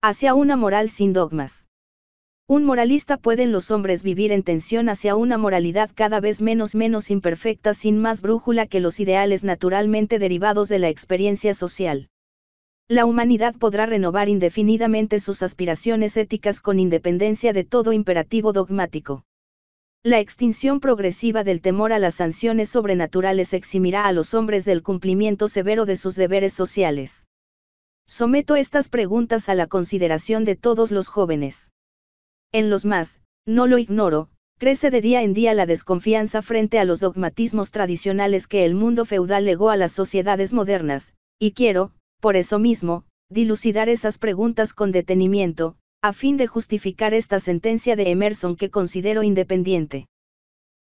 Hacia una moral sin dogmas. Un moralista pueden los hombres vivir en tensión hacia una moralidad cada vez menos menos imperfecta sin más brújula que los ideales naturalmente derivados de la experiencia social. La humanidad podrá renovar indefinidamente sus aspiraciones éticas con independencia de todo imperativo dogmático. La extinción progresiva del temor a las sanciones sobrenaturales eximirá a los hombres del cumplimiento severo de sus deberes sociales. Someto estas preguntas a la consideración de todos los jóvenes. En los más, no lo ignoro, crece de día en día la desconfianza frente a los dogmatismos tradicionales que el mundo feudal legó a las sociedades modernas, y quiero, por eso mismo, dilucidar esas preguntas con detenimiento, a fin de justificar esta sentencia de Emerson que considero independiente.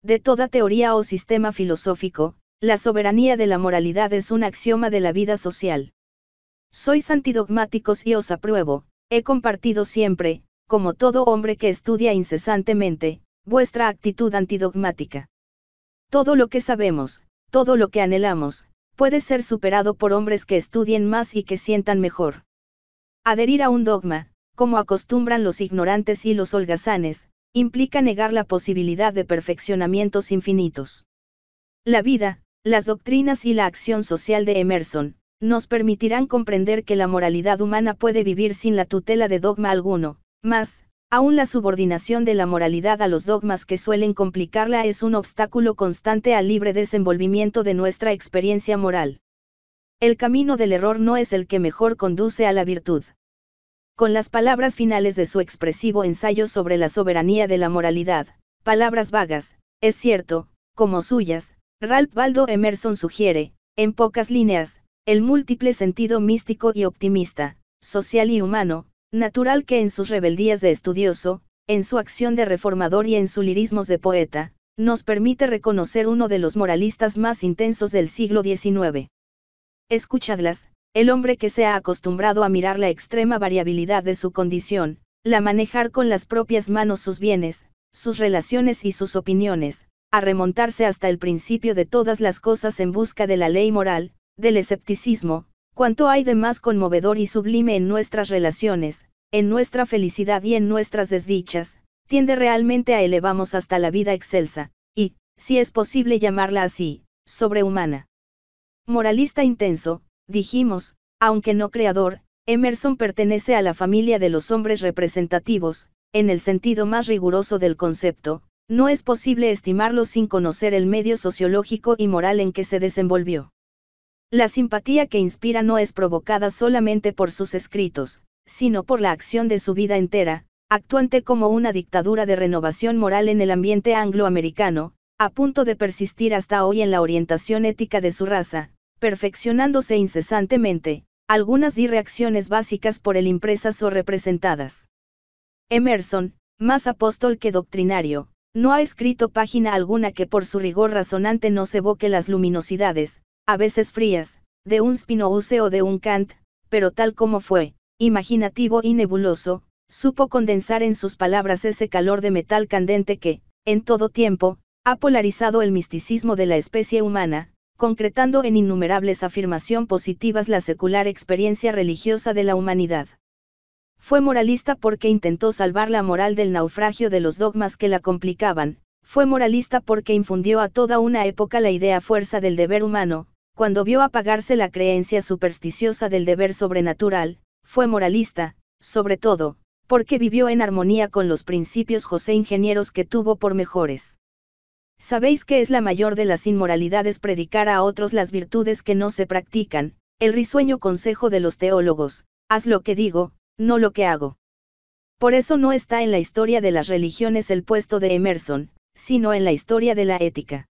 De toda teoría o sistema filosófico, la soberanía de la moralidad es un axioma de la vida social. Sois antidogmáticos y os apruebo, he compartido siempre, como todo hombre que estudia incesantemente, vuestra actitud antidogmática. Todo lo que sabemos, todo lo que anhelamos, puede ser superado por hombres que estudien más y que sientan mejor. Adherir a un dogma, como acostumbran los ignorantes y los holgazanes, implica negar la posibilidad de perfeccionamientos infinitos. La vida, las doctrinas y la acción social de Emerson, nos permitirán comprender que la moralidad humana puede vivir sin la tutela de dogma alguno, más, aún la subordinación de la moralidad a los dogmas que suelen complicarla es un obstáculo constante al libre desenvolvimiento de nuestra experiencia moral. El camino del error no es el que mejor conduce a la virtud. Con las palabras finales de su expresivo ensayo sobre la soberanía de la moralidad, palabras vagas, es cierto, como suyas, Ralph Waldo Emerson sugiere, en pocas líneas, el múltiple sentido místico y optimista, social y humano, natural que en sus rebeldías de estudioso, en su acción de reformador y en su lirismos de poeta, nos permite reconocer uno de los moralistas más intensos del siglo XIX. Escuchadlas, el hombre que se ha acostumbrado a mirar la extrema variabilidad de su condición, la manejar con las propias manos sus bienes, sus relaciones y sus opiniones, a remontarse hasta el principio de todas las cosas en busca de la ley moral, del escepticismo, cuanto hay de más conmovedor y sublime en nuestras relaciones, en nuestra felicidad y en nuestras desdichas, tiende realmente a elevamos hasta la vida excelsa, y, si es posible llamarla así, sobrehumana. Moralista intenso, dijimos, aunque no creador, Emerson pertenece a la familia de los hombres representativos, en el sentido más riguroso del concepto, no es posible estimarlo sin conocer el medio sociológico y moral en que se desenvolvió. La simpatía que inspira no es provocada solamente por sus escritos, sino por la acción de su vida entera, actuante como una dictadura de renovación moral en el ambiente angloamericano, a punto de persistir hasta hoy en la orientación ética de su raza, perfeccionándose incesantemente, algunas irreacciones básicas por el impresas o representadas. Emerson, más apóstol que doctrinario, no ha escrito página alguna que por su rigor razonante no se evoque las luminosidades, a veces frías, de un Spinoza o de un Kant, pero tal como fue, imaginativo y nebuloso, supo condensar en sus palabras ese calor de metal candente que, en todo tiempo, ha polarizado el misticismo de la especie humana, concretando en innumerables afirmación positivas la secular experiencia religiosa de la humanidad. Fue moralista porque intentó salvar la moral del naufragio de los dogmas que la complicaban, fue moralista porque infundió a toda una época la idea fuerza del deber humano, cuando vio apagarse la creencia supersticiosa del deber sobrenatural, fue moralista, sobre todo, porque vivió en armonía con los principios José Ingenieros que tuvo por mejores. Sabéis que es la mayor de las inmoralidades predicar a otros las virtudes que no se practican, el risueño consejo de los teólogos, haz lo que digo, no lo que hago. Por eso no está en la historia de las religiones el puesto de Emerson, sino en la historia de la ética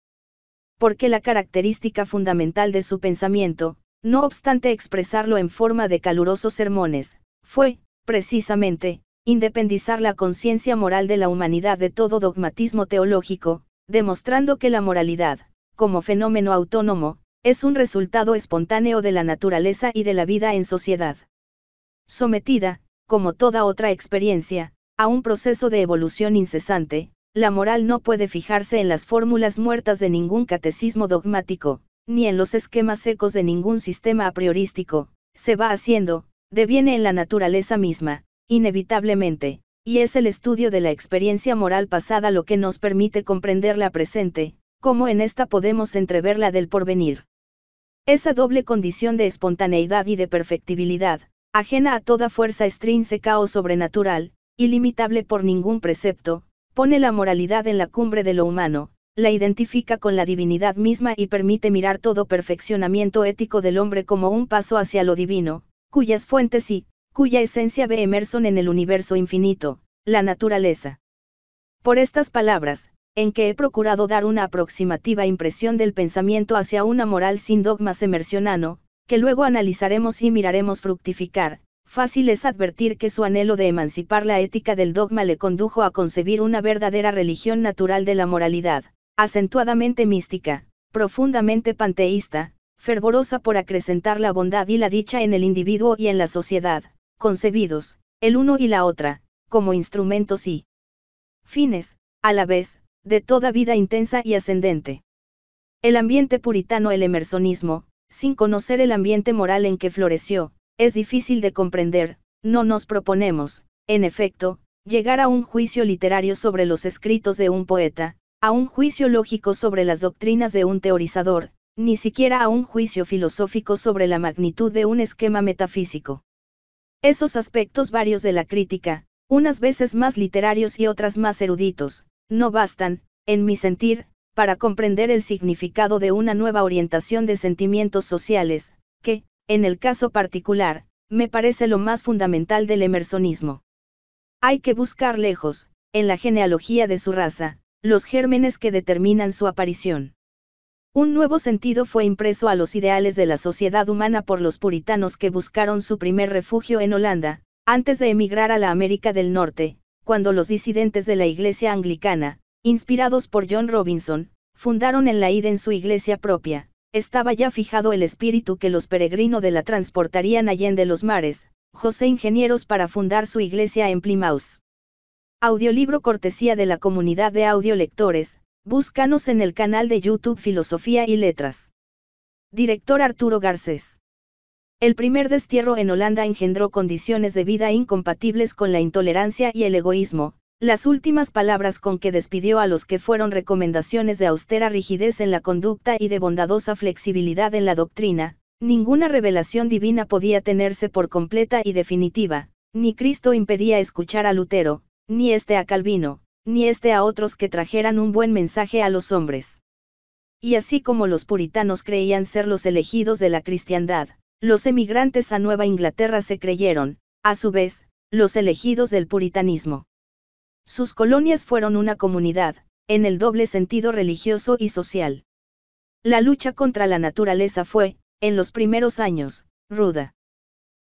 porque la característica fundamental de su pensamiento, no obstante expresarlo en forma de calurosos sermones, fue, precisamente, independizar la conciencia moral de la humanidad de todo dogmatismo teológico, demostrando que la moralidad, como fenómeno autónomo, es un resultado espontáneo de la naturaleza y de la vida en sociedad. Sometida, como toda otra experiencia, a un proceso de evolución incesante, la moral no puede fijarse en las fórmulas muertas de ningún catecismo dogmático, ni en los esquemas secos de ningún sistema a priorístico, se va haciendo, deviene en la naturaleza misma, inevitablemente, y es el estudio de la experiencia moral pasada lo que nos permite comprender la presente, como en esta podemos entrever la del porvenir. Esa doble condición de espontaneidad y de perfectibilidad, ajena a toda fuerza extrínseca o sobrenatural, ilimitable por ningún precepto, Pone la moralidad en la cumbre de lo humano, la identifica con la divinidad misma y permite mirar todo perfeccionamiento ético del hombre como un paso hacia lo divino, cuyas fuentes y, cuya esencia ve Emerson en el universo infinito, la naturaleza. Por estas palabras, en que he procurado dar una aproximativa impresión del pensamiento hacia una moral sin dogmas emersionano, que luego analizaremos y miraremos fructificar, fácil es advertir que su anhelo de emancipar la ética del dogma le condujo a concebir una verdadera religión natural de la moralidad, acentuadamente mística, profundamente panteísta, fervorosa por acrecentar la bondad y la dicha en el individuo y en la sociedad, concebidos, el uno y la otra, como instrumentos y fines, a la vez, de toda vida intensa y ascendente. El ambiente puritano, el emersonismo, sin conocer el ambiente moral en que floreció, es difícil de comprender, no nos proponemos, en efecto, llegar a un juicio literario sobre los escritos de un poeta, a un juicio lógico sobre las doctrinas de un teorizador, ni siquiera a un juicio filosófico sobre la magnitud de un esquema metafísico. Esos aspectos varios de la crítica, unas veces más literarios y otras más eruditos, no bastan, en mi sentir, para comprender el significado de una nueva orientación de sentimientos sociales, que, en el caso particular, me parece lo más fundamental del emersonismo. Hay que buscar lejos, en la genealogía de su raza, los gérmenes que determinan su aparición. Un nuevo sentido fue impreso a los ideales de la sociedad humana por los puritanos que buscaron su primer refugio en Holanda, antes de emigrar a la América del Norte, cuando los disidentes de la Iglesia Anglicana, inspirados por John Robinson, fundaron en la ida en su iglesia propia, estaba ya fijado el espíritu que los peregrinos de la transportarían allende los mares, José Ingenieros para fundar su iglesia en Plymouth. Audiolibro cortesía de la comunidad de audiolectores, búscanos en el canal de YouTube Filosofía y Letras. Director Arturo Garcés. El primer destierro en Holanda engendró condiciones de vida incompatibles con la intolerancia y el egoísmo, las últimas palabras con que despidió a los que fueron recomendaciones de austera rigidez en la conducta y de bondadosa flexibilidad en la doctrina, ninguna revelación divina podía tenerse por completa y definitiva, ni Cristo impedía escuchar a Lutero, ni este a Calvino, ni este a otros que trajeran un buen mensaje a los hombres. Y así como los puritanos creían ser los elegidos de la cristiandad, los emigrantes a Nueva Inglaterra se creyeron, a su vez, los elegidos del puritanismo. Sus colonias fueron una comunidad, en el doble sentido religioso y social. La lucha contra la naturaleza fue, en los primeros años, ruda.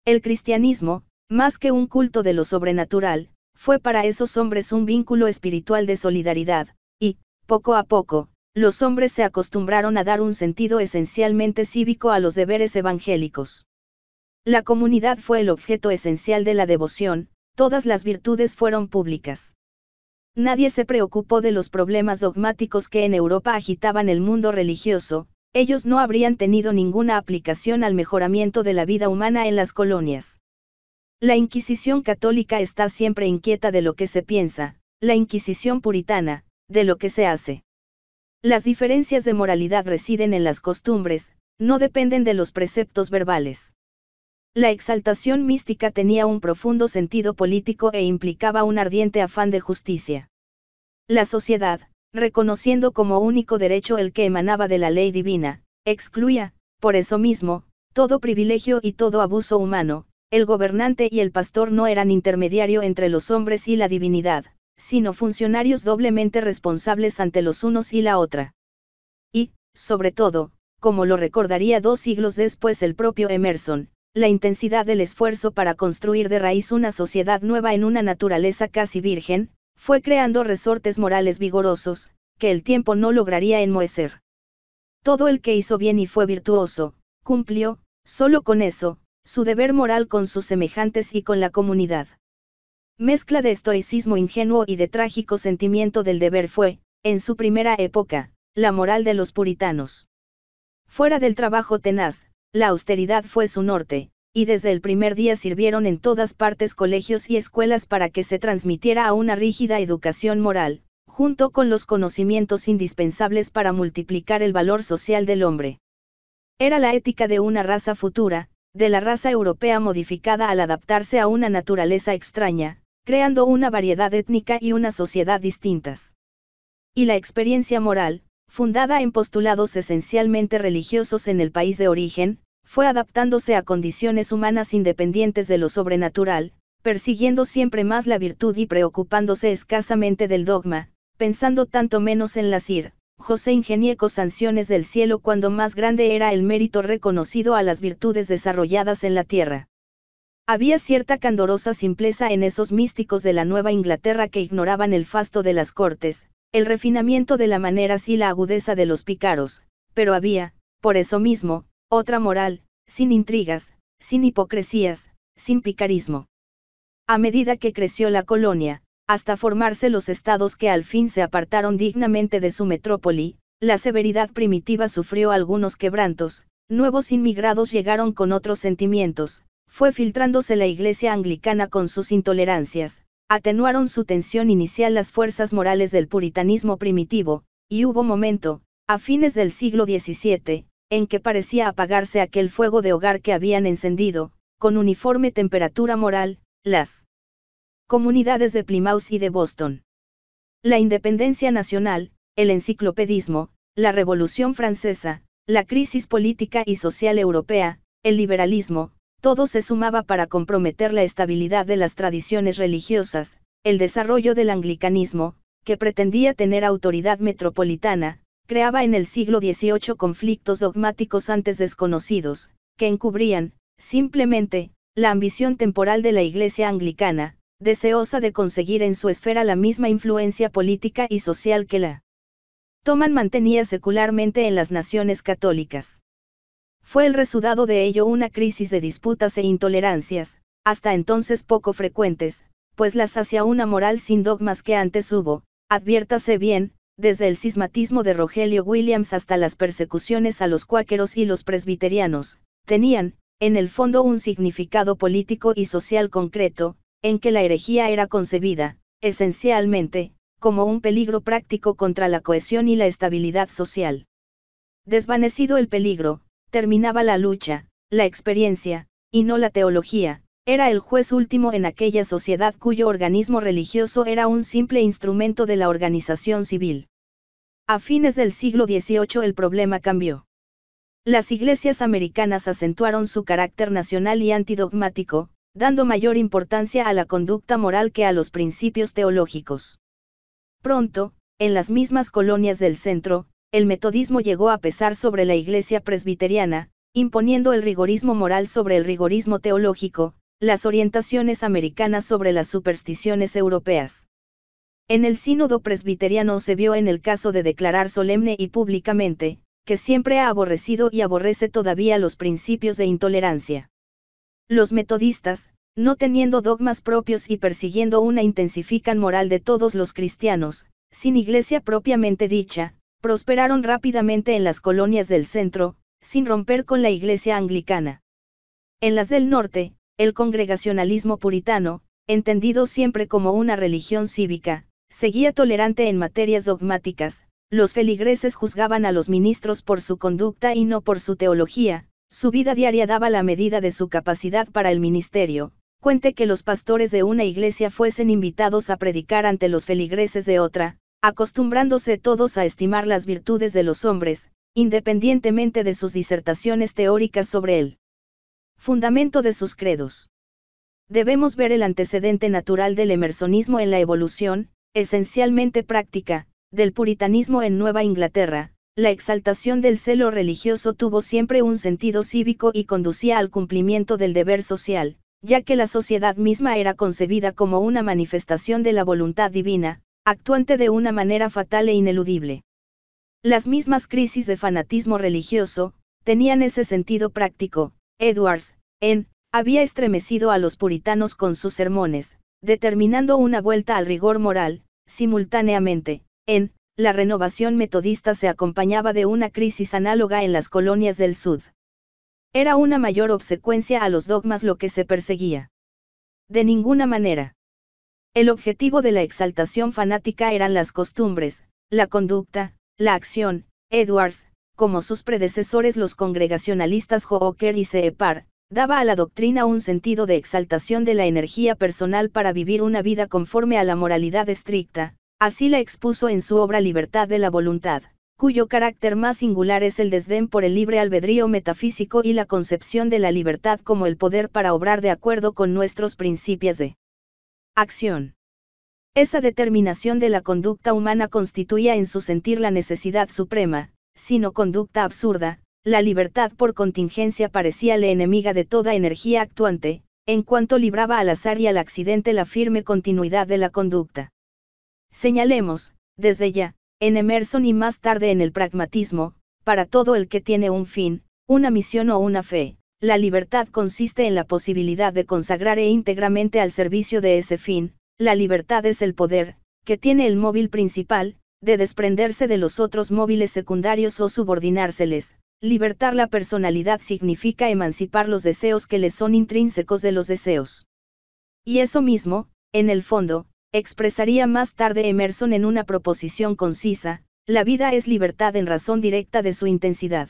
El cristianismo, más que un culto de lo sobrenatural, fue para esos hombres un vínculo espiritual de solidaridad, y, poco a poco, los hombres se acostumbraron a dar un sentido esencialmente cívico a los deberes evangélicos. La comunidad fue el objeto esencial de la devoción, todas las virtudes fueron públicas. Nadie se preocupó de los problemas dogmáticos que en Europa agitaban el mundo religioso, ellos no habrían tenido ninguna aplicación al mejoramiento de la vida humana en las colonias. La Inquisición católica está siempre inquieta de lo que se piensa, la Inquisición puritana, de lo que se hace. Las diferencias de moralidad residen en las costumbres, no dependen de los preceptos verbales. La exaltación mística tenía un profundo sentido político e implicaba un ardiente afán de justicia. La sociedad, reconociendo como único derecho el que emanaba de la ley divina, excluía, por eso mismo, todo privilegio y todo abuso humano, el gobernante y el pastor no eran intermediario entre los hombres y la divinidad, sino funcionarios doblemente responsables ante los unos y la otra. Y, sobre todo, como lo recordaría dos siglos después el propio Emerson, la intensidad del esfuerzo para construir de raíz una sociedad nueva en una naturaleza casi virgen, fue creando resortes morales vigorosos, que el tiempo no lograría enmohecer. Todo el que hizo bien y fue virtuoso, cumplió, solo con eso, su deber moral con sus semejantes y con la comunidad. Mezcla de estoicismo ingenuo y de trágico sentimiento del deber fue, en su primera época, la moral de los puritanos. Fuera del trabajo tenaz, la austeridad fue su norte, y desde el primer día sirvieron en todas partes colegios y escuelas para que se transmitiera a una rígida educación moral, junto con los conocimientos indispensables para multiplicar el valor social del hombre. Era la ética de una raza futura, de la raza europea modificada al adaptarse a una naturaleza extraña, creando una variedad étnica y una sociedad distintas. Y la experiencia moral, fundada en postulados esencialmente religiosos en el país de origen, fue adaptándose a condiciones humanas independientes de lo sobrenatural, persiguiendo siempre más la virtud y preocupándose escasamente del dogma, pensando tanto menos en las ir, José Ingenieco sanciones del cielo cuando más grande era el mérito reconocido a las virtudes desarrolladas en la tierra. Había cierta candorosa simpleza en esos místicos de la Nueva Inglaterra que ignoraban el fasto de las cortes, el refinamiento de la manera y la agudeza de los picaros, pero había, por eso mismo, otra moral, sin intrigas, sin hipocresías, sin picarismo. A medida que creció la colonia, hasta formarse los estados que al fin se apartaron dignamente de su metrópoli, la severidad primitiva sufrió algunos quebrantos, nuevos inmigrados llegaron con otros sentimientos, fue filtrándose la iglesia anglicana con sus intolerancias, atenuaron su tensión inicial las fuerzas morales del puritanismo primitivo, y hubo momento, a fines del siglo XVII, en que parecía apagarse aquel fuego de hogar que habían encendido, con uniforme temperatura moral, las comunidades de Plymouth y de Boston. La independencia nacional, el enciclopedismo, la Revolución Francesa, la crisis política y social europea, el liberalismo, todo se sumaba para comprometer la estabilidad de las tradiciones religiosas, el desarrollo del anglicanismo, que pretendía tener autoridad metropolitana, creaba en el siglo XVIII conflictos dogmáticos antes desconocidos, que encubrían, simplemente, la ambición temporal de la Iglesia anglicana, deseosa de conseguir en su esfera la misma influencia política y social que la toman mantenía secularmente en las naciones católicas. Fue el resultado de ello una crisis de disputas e intolerancias, hasta entonces poco frecuentes, pues las hacia una moral sin dogmas que antes hubo, adviértase bien, desde el cismatismo de Rogelio Williams hasta las persecuciones a los cuáqueros y los presbiterianos, tenían, en el fondo, un significado político y social concreto, en que la herejía era concebida, esencialmente, como un peligro práctico contra la cohesión y la estabilidad social. Desvanecido el peligro, terminaba la lucha, la experiencia, y no la teología, era el juez último en aquella sociedad cuyo organismo religioso era un simple instrumento de la organización civil. A fines del siglo XVIII el problema cambió. Las iglesias americanas acentuaron su carácter nacional y antidogmático, dando mayor importancia a la conducta moral que a los principios teológicos. Pronto, en las mismas colonias del centro, el metodismo llegó a pesar sobre la Iglesia presbiteriana, imponiendo el rigorismo moral sobre el rigorismo teológico, las orientaciones americanas sobre las supersticiones europeas. En el sínodo presbiteriano se vio en el caso de declarar solemne y públicamente, que siempre ha aborrecido y aborrece todavía los principios de intolerancia. Los metodistas, no teniendo dogmas propios y persiguiendo una intensifican moral de todos los cristianos, sin iglesia propiamente dicha, prosperaron rápidamente en las colonias del centro, sin romper con la iglesia anglicana. En las del norte, el congregacionalismo puritano, entendido siempre como una religión cívica, seguía tolerante en materias dogmáticas, los feligreses juzgaban a los ministros por su conducta y no por su teología, su vida diaria daba la medida de su capacidad para el ministerio, cuente que los pastores de una iglesia fuesen invitados a predicar ante los feligreses de otra, acostumbrándose todos a estimar las virtudes de los hombres, independientemente de sus disertaciones teóricas sobre él. Fundamento de sus credos. Debemos ver el antecedente natural del emersonismo en la evolución, esencialmente práctica, del puritanismo en Nueva Inglaterra, la exaltación del celo religioso tuvo siempre un sentido cívico y conducía al cumplimiento del deber social, ya que la sociedad misma era concebida como una manifestación de la voluntad divina, actuante de una manera fatal e ineludible. Las mismas crisis de fanatismo religioso, tenían ese sentido práctico, Edwards, en, había estremecido a los puritanos con sus sermones, determinando una vuelta al rigor moral, simultáneamente, en, la renovación metodista se acompañaba de una crisis análoga en las colonias del sur. Era una mayor obsecuencia a los dogmas lo que se perseguía. De ninguna manera. El objetivo de la exaltación fanática eran las costumbres, la conducta, la acción, Edwards, como sus predecesores los congregacionalistas Hooker y Separ, daba a la doctrina un sentido de exaltación de la energía personal para vivir una vida conforme a la moralidad estricta, así la expuso en su obra Libertad de la Voluntad, cuyo carácter más singular es el desdén por el libre albedrío metafísico y la concepción de la libertad como el poder para obrar de acuerdo con nuestros principios de Acción. Esa determinación de la conducta humana constituía en su sentir la necesidad suprema, sino conducta absurda, la libertad por contingencia parecía parecíale enemiga de toda energía actuante, en cuanto libraba al azar y al accidente la firme continuidad de la conducta. Señalemos, desde ya, en Emerson y más tarde en el pragmatismo, para todo el que tiene un fin, una misión o una fe, la libertad consiste en la posibilidad de consagrar e íntegramente al servicio de ese fin, la libertad es el poder, que tiene el móvil principal, de desprenderse de los otros móviles secundarios o subordinárseles. Libertar la personalidad significa emancipar los deseos que le son intrínsecos de los deseos. Y eso mismo, en el fondo, expresaría más tarde Emerson en una proposición concisa, la vida es libertad en razón directa de su intensidad.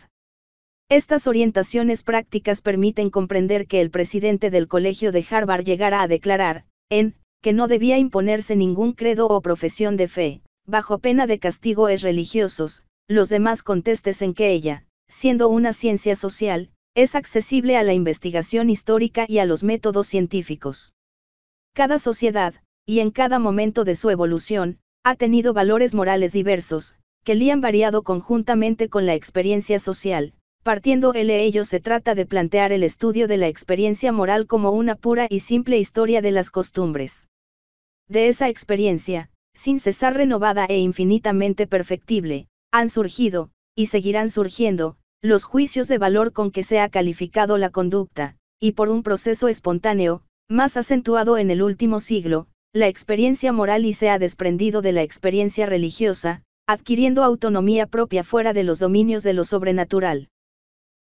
Estas orientaciones prácticas permiten comprender que el presidente del Colegio de Harvard llegara a declarar, en, que no debía imponerse ningún credo o profesión de fe, bajo pena de castigo es religiosos, los demás contestes en que ella, siendo una ciencia social, es accesible a la investigación histórica y a los métodos científicos. Cada sociedad, y en cada momento de su evolución, ha tenido valores morales diversos, que le han variado conjuntamente con la experiencia social, Partiendo de ello se trata de plantear el estudio de la experiencia moral como una pura y simple historia de las costumbres. De esa experiencia, sin cesar renovada e infinitamente perfectible, han surgido, y seguirán surgiendo, los juicios de valor con que se ha calificado la conducta, y por un proceso espontáneo, más acentuado en el último siglo, la experiencia moral y se ha desprendido de la experiencia religiosa, adquiriendo autonomía propia fuera de los dominios de lo sobrenatural.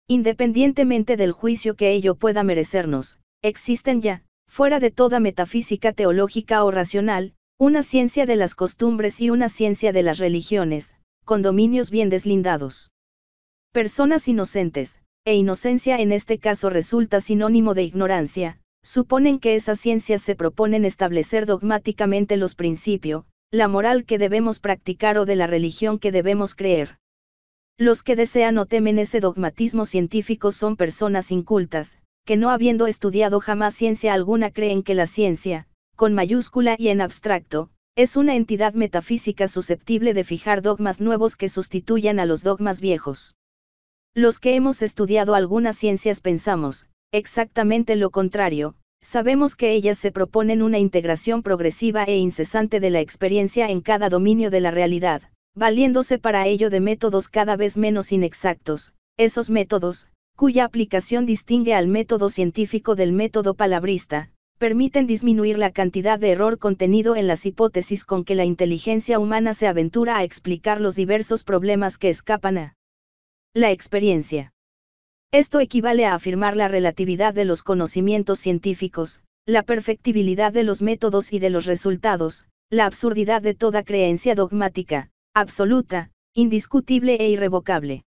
Independientemente del juicio que ello pueda merecernos, existen ya, fuera de toda metafísica teológica o racional, una ciencia de las costumbres y una ciencia de las religiones, con dominios bien deslindados. Personas inocentes, e inocencia en este caso resulta sinónimo de ignorancia, suponen que esas ciencias se proponen establecer dogmáticamente los principios, la moral que debemos practicar o de la religión que debemos creer. Los que desean o temen ese dogmatismo científico son personas incultas, que no habiendo estudiado jamás ciencia alguna creen que la ciencia, con mayúscula y en abstracto, es una entidad metafísica susceptible de fijar dogmas nuevos que sustituyan a los dogmas viejos. Los que hemos estudiado algunas ciencias pensamos, exactamente lo contrario, sabemos que ellas se proponen una integración progresiva e incesante de la experiencia en cada dominio de la realidad, valiéndose para ello de métodos cada vez menos inexactos, esos métodos, cuya aplicación distingue al método científico del método palabrista, permiten disminuir la cantidad de error contenido en las hipótesis con que la inteligencia humana se aventura a explicar los diversos problemas que escapan a la experiencia. Esto equivale a afirmar la relatividad de los conocimientos científicos, la perfectibilidad de los métodos y de los resultados, la absurdidad de toda creencia dogmática, absoluta, indiscutible e irrevocable.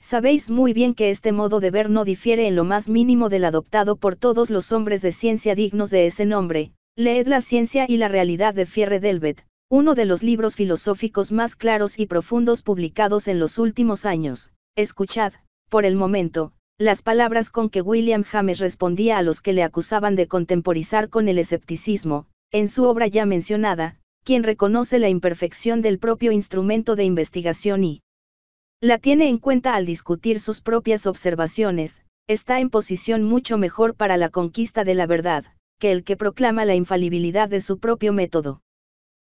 Sabéis muy bien que este modo de ver no difiere en lo más mínimo del adoptado por todos los hombres de ciencia dignos de ese nombre. Leed La ciencia y la realidad de Fierre Delvet, uno de los libros filosóficos más claros y profundos publicados en los últimos años. Escuchad, por el momento, las palabras con que William James respondía a los que le acusaban de contemporizar con el escepticismo, en su obra ya mencionada, quien reconoce la imperfección del propio instrumento de investigación y la tiene en cuenta al discutir sus propias observaciones, está en posición mucho mejor para la conquista de la verdad, que el que proclama la infalibilidad de su propio método.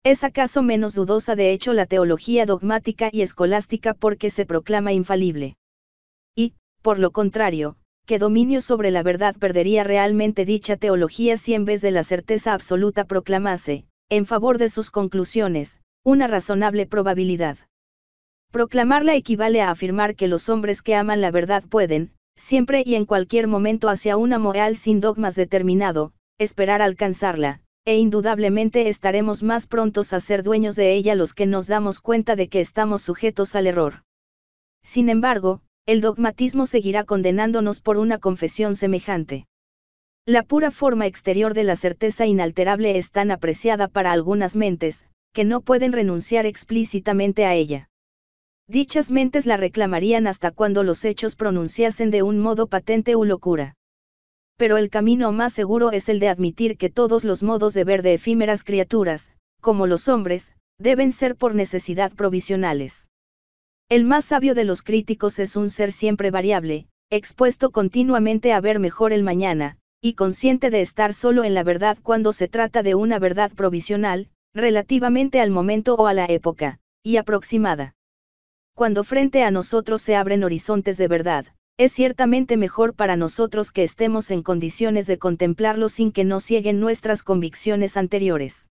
Es acaso menos dudosa de hecho la teología dogmática y escolástica porque se proclama infalible. Y, por lo contrario, ¿qué dominio sobre la verdad perdería realmente dicha teología si en vez de la certeza absoluta proclamase, en favor de sus conclusiones, una razonable probabilidad. Proclamarla equivale a afirmar que los hombres que aman la verdad pueden, siempre y en cualquier momento hacia una moral sin dogmas determinado, esperar alcanzarla, e indudablemente estaremos más prontos a ser dueños de ella los que nos damos cuenta de que estamos sujetos al error. Sin embargo, el dogmatismo seguirá condenándonos por una confesión semejante. La pura forma exterior de la certeza inalterable es tan apreciada para algunas mentes, que no pueden renunciar explícitamente a ella. Dichas mentes la reclamarían hasta cuando los hechos pronunciasen de un modo patente u locura. Pero el camino más seguro es el de admitir que todos los modos de ver de efímeras criaturas, como los hombres, deben ser por necesidad provisionales. El más sabio de los críticos es un ser siempre variable, expuesto continuamente a ver mejor el mañana, y consciente de estar solo en la verdad cuando se trata de una verdad provisional, relativamente al momento o a la época, y aproximada. Cuando frente a nosotros se abren horizontes de verdad, es ciertamente mejor para nosotros que estemos en condiciones de contemplarlo sin que nos cieguen nuestras convicciones anteriores.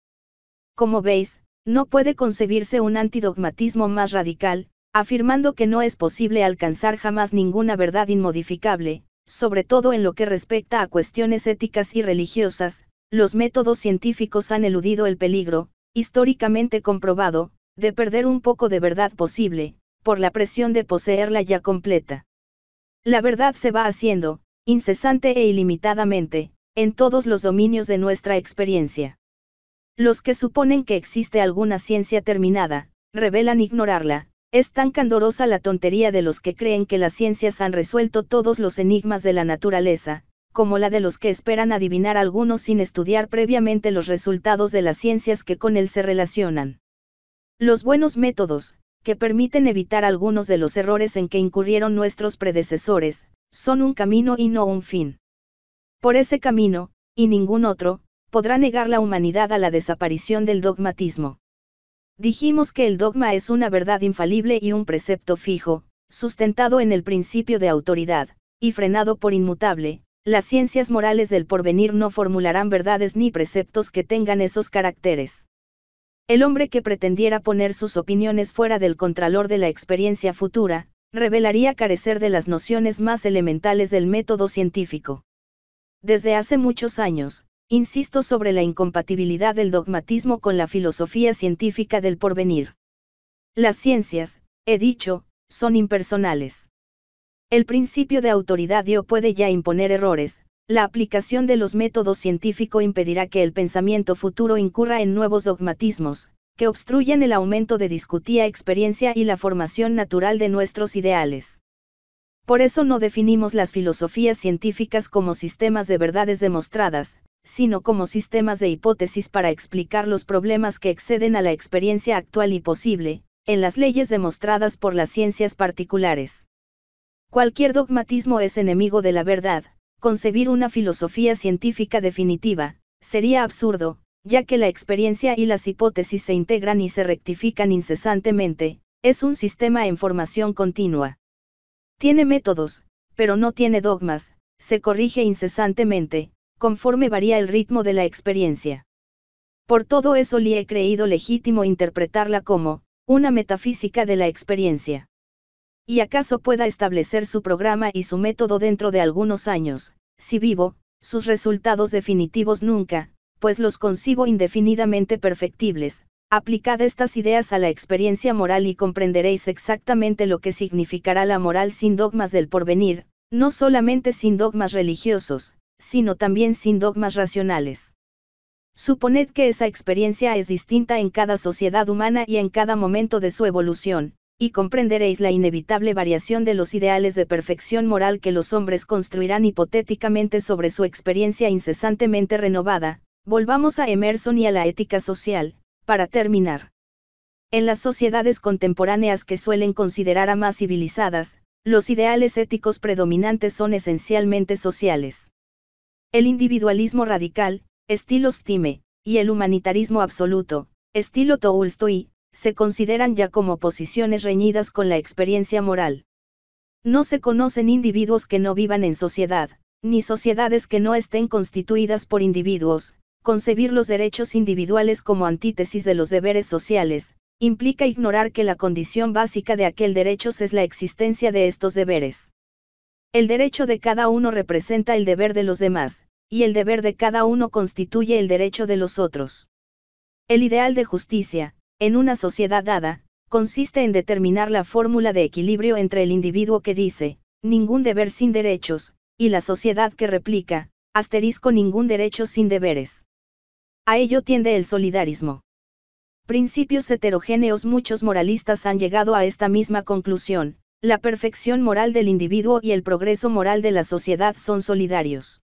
Como veis, no puede concebirse un antidogmatismo más radical, afirmando que no es posible alcanzar jamás ninguna verdad inmodificable, sobre todo en lo que respecta a cuestiones éticas y religiosas, los métodos científicos han eludido el peligro, históricamente comprobado, de perder un poco de verdad posible, por la presión de poseerla ya completa. La verdad se va haciendo, incesante e ilimitadamente, en todos los dominios de nuestra experiencia. Los que suponen que existe alguna ciencia terminada, revelan ignorarla, es tan candorosa la tontería de los que creen que las ciencias han resuelto todos los enigmas de la naturaleza, como la de los que esperan adivinar algunos sin estudiar previamente los resultados de las ciencias que con él se relacionan. Los buenos métodos, que permiten evitar algunos de los errores en que incurrieron nuestros predecesores, son un camino y no un fin. Por ese camino, y ningún otro, podrá negar la humanidad a la desaparición del dogmatismo. Dijimos que el dogma es una verdad infalible y un precepto fijo, sustentado en el principio de autoridad, y frenado por inmutable, las ciencias morales del porvenir no formularán verdades ni preceptos que tengan esos caracteres. El hombre que pretendiera poner sus opiniones fuera del contralor de la experiencia futura, revelaría carecer de las nociones más elementales del método científico. Desde hace muchos años, Insisto sobre la incompatibilidad del dogmatismo con la filosofía científica del porvenir. Las ciencias, he dicho, son impersonales. El principio de autoridad dio puede ya imponer errores, la aplicación de los métodos científicos impedirá que el pensamiento futuro incurra en nuevos dogmatismos, que obstruyan el aumento de discutida experiencia y la formación natural de nuestros ideales. Por eso no definimos las filosofías científicas como sistemas de verdades demostradas, sino como sistemas de hipótesis para explicar los problemas que exceden a la experiencia actual y posible, en las leyes demostradas por las ciencias particulares. Cualquier dogmatismo es enemigo de la verdad, concebir una filosofía científica definitiva, sería absurdo, ya que la experiencia y las hipótesis se integran y se rectifican incesantemente, es un sistema en formación continua. Tiene métodos, pero no tiene dogmas, se corrige incesantemente, conforme varía el ritmo de la experiencia. Por todo eso le he creído legítimo interpretarla como, una metafísica de la experiencia. Y acaso pueda establecer su programa y su método dentro de algunos años, si vivo, sus resultados definitivos nunca, pues los concibo indefinidamente perfectibles. Aplicad estas ideas a la experiencia moral y comprenderéis exactamente lo que significará la moral sin dogmas del porvenir, no solamente sin dogmas religiosos, sino también sin dogmas racionales. Suponed que esa experiencia es distinta en cada sociedad humana y en cada momento de su evolución, y comprenderéis la inevitable variación de los ideales de perfección moral que los hombres construirán hipotéticamente sobre su experiencia incesantemente renovada. Volvamos a Emerson y a la ética social, para terminar. En las sociedades contemporáneas que suelen considerar a más civilizadas, los ideales éticos predominantes son esencialmente sociales. El individualismo radical, estilo Stime, y el humanitarismo absoluto, estilo Tolstoy, se consideran ya como posiciones reñidas con la experiencia moral. No se conocen individuos que no vivan en sociedad, ni sociedades que no estén constituidas por individuos, concebir los derechos individuales como antítesis de los deberes sociales, implica ignorar que la condición básica de aquel derecho es la existencia de estos deberes. El derecho de cada uno representa el deber de los demás, y el deber de cada uno constituye el derecho de los otros. El ideal de justicia, en una sociedad dada, consiste en determinar la fórmula de equilibrio entre el individuo que dice, ningún deber sin derechos, y la sociedad que replica, asterisco ningún derecho sin deberes. A ello tiende el solidarismo. Principios heterogéneos muchos moralistas han llegado a esta misma conclusión, la perfección moral del individuo y el progreso moral de la sociedad son solidarios.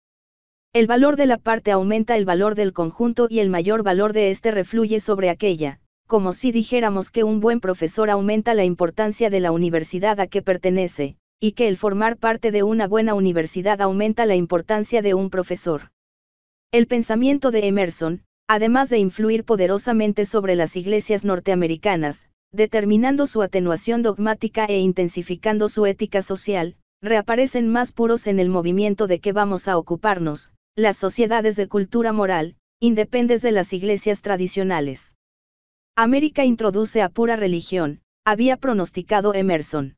El valor de la parte aumenta el valor del conjunto y el mayor valor de éste refluye sobre aquella, como si dijéramos que un buen profesor aumenta la importancia de la universidad a que pertenece, y que el formar parte de una buena universidad aumenta la importancia de un profesor. El pensamiento de Emerson, además de influir poderosamente sobre las iglesias norteamericanas, determinando su atenuación dogmática e intensificando su ética social, reaparecen más puros en el movimiento de que vamos a ocuparnos, las sociedades de cultura moral, independes de las iglesias tradicionales. América introduce a pura religión, había pronosticado Emerson.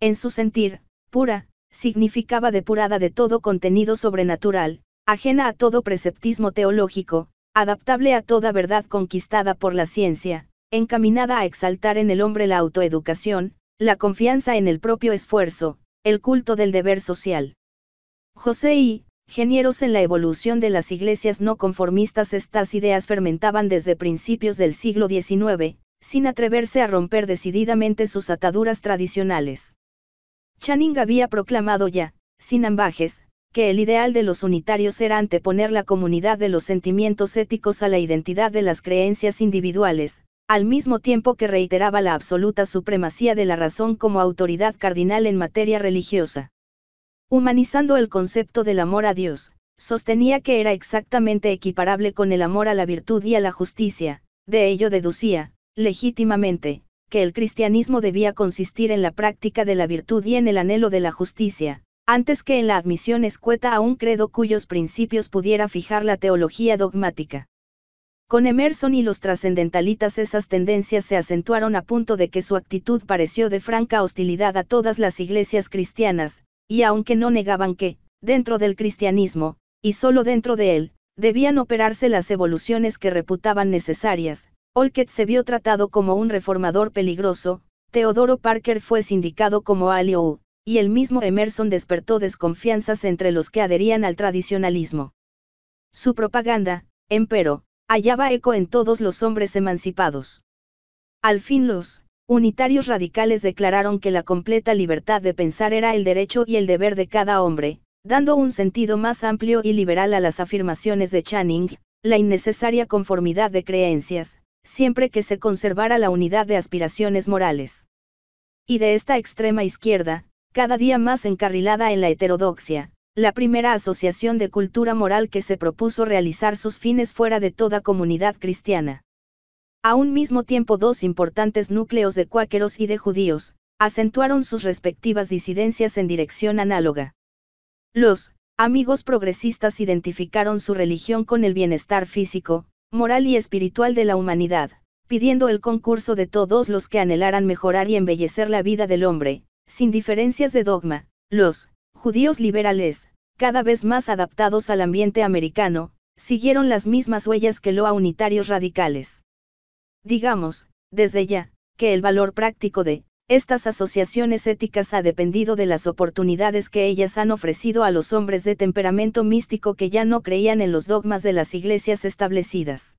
En su sentir, pura, significaba depurada de todo contenido sobrenatural, ajena a todo preceptismo teológico, adaptable a toda verdad conquistada por la ciencia, encaminada a exaltar en el hombre la autoeducación, la confianza en el propio esfuerzo, el culto del deber social. José y, Genieros en la evolución de las iglesias no conformistas estas ideas fermentaban desde principios del siglo XIX, sin atreverse a romper decididamente sus ataduras tradicionales. Channing había proclamado ya, sin ambajes, que el ideal de los unitarios era anteponer la comunidad de los sentimientos éticos a la identidad de las creencias individuales, al mismo tiempo que reiteraba la absoluta supremacía de la razón como autoridad cardinal en materia religiosa. Humanizando el concepto del amor a Dios, sostenía que era exactamente equiparable con el amor a la virtud y a la justicia, de ello deducía, legítimamente, que el cristianismo debía consistir en la práctica de la virtud y en el anhelo de la justicia, antes que en la admisión escueta a un credo cuyos principios pudiera fijar la teología dogmática. Con Emerson y los trascendentalistas esas tendencias se acentuaron a punto de que su actitud pareció de franca hostilidad a todas las iglesias cristianas, y aunque no negaban que, dentro del cristianismo, y solo dentro de él, debían operarse las evoluciones que reputaban necesarias, Olket se vio tratado como un reformador peligroso, Teodoro Parker fue sindicado como Aliou, y el mismo Emerson despertó desconfianzas entre los que adherían al tradicionalismo. Su propaganda, empero, hallaba eco en todos los hombres emancipados. Al fin los unitarios radicales declararon que la completa libertad de pensar era el derecho y el deber de cada hombre, dando un sentido más amplio y liberal a las afirmaciones de Channing, la innecesaria conformidad de creencias, siempre que se conservara la unidad de aspiraciones morales. Y de esta extrema izquierda, cada día más encarrilada en la heterodoxia, la primera asociación de cultura moral que se propuso realizar sus fines fuera de toda comunidad cristiana. A un mismo tiempo dos importantes núcleos de cuáqueros y de judíos, acentuaron sus respectivas disidencias en dirección análoga. Los amigos progresistas identificaron su religión con el bienestar físico, moral y espiritual de la humanidad, pidiendo el concurso de todos los que anhelaran mejorar y embellecer la vida del hombre, sin diferencias de dogma. Los judíos liberales, cada vez más adaptados al ambiente americano, siguieron las mismas huellas que lo a unitarios radicales. Digamos, desde ya, que el valor práctico de estas asociaciones éticas ha dependido de las oportunidades que ellas han ofrecido a los hombres de temperamento místico que ya no creían en los dogmas de las iglesias establecidas.